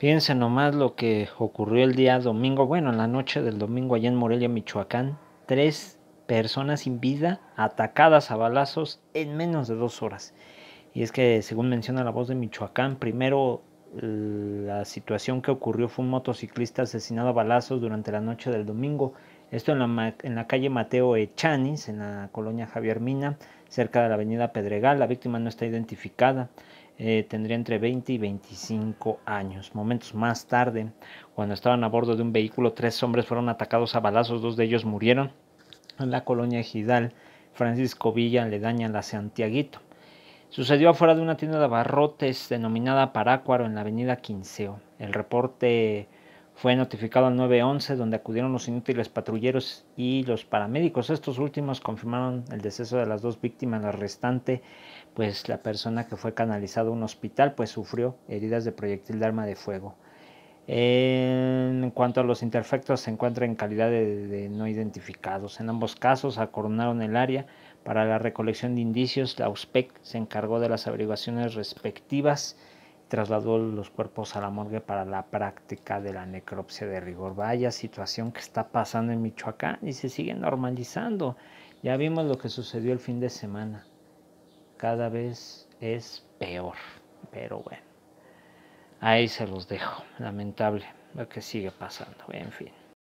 Fíjense nomás lo que ocurrió el día domingo, bueno, en la noche del domingo allá en Morelia, Michoacán. Tres personas sin vida atacadas a balazos en menos de dos horas. Y es que, según menciona la voz de Michoacán, primero la situación que ocurrió fue un motociclista asesinado a balazos durante la noche del domingo. Esto en la, en la calle Mateo Echanis, en la colonia Javier Mina, cerca de la avenida Pedregal. La víctima no está identificada. Eh, tendría entre 20 y 25 años. Momentos más tarde, cuando estaban a bordo de un vehículo, tres hombres fueron atacados a balazos, dos de ellos murieron en la colonia Gidal, Francisco Villa, le dañan la Santiaguito. Sucedió afuera de una tienda de abarrotes denominada Parácuaro en la avenida Quinceo. El reporte fue notificado al 911 donde acudieron los inútiles patrulleros y los paramédicos. Estos últimos confirmaron el deceso de las dos víctimas. La restante, pues la persona que fue canalizada a un hospital, pues sufrió heridas de proyectil de arma de fuego. En cuanto a los interfectos, se encuentra en calidad de, no identificados. En ambos casos acordonaron el área para la recolección de indicios. La USPEC se encargó de las averiguaciones respectivas trasladó los cuerpos a la morgue para la práctica de la necropsia de rigor. Vaya situación que está pasando en Michoacán y se sigue normalizando. Ya vimos lo que sucedió el fin de semana. Cada vez es peor, pero bueno. Ahí se los dejo. Lamentable lo que sigue pasando. En fin.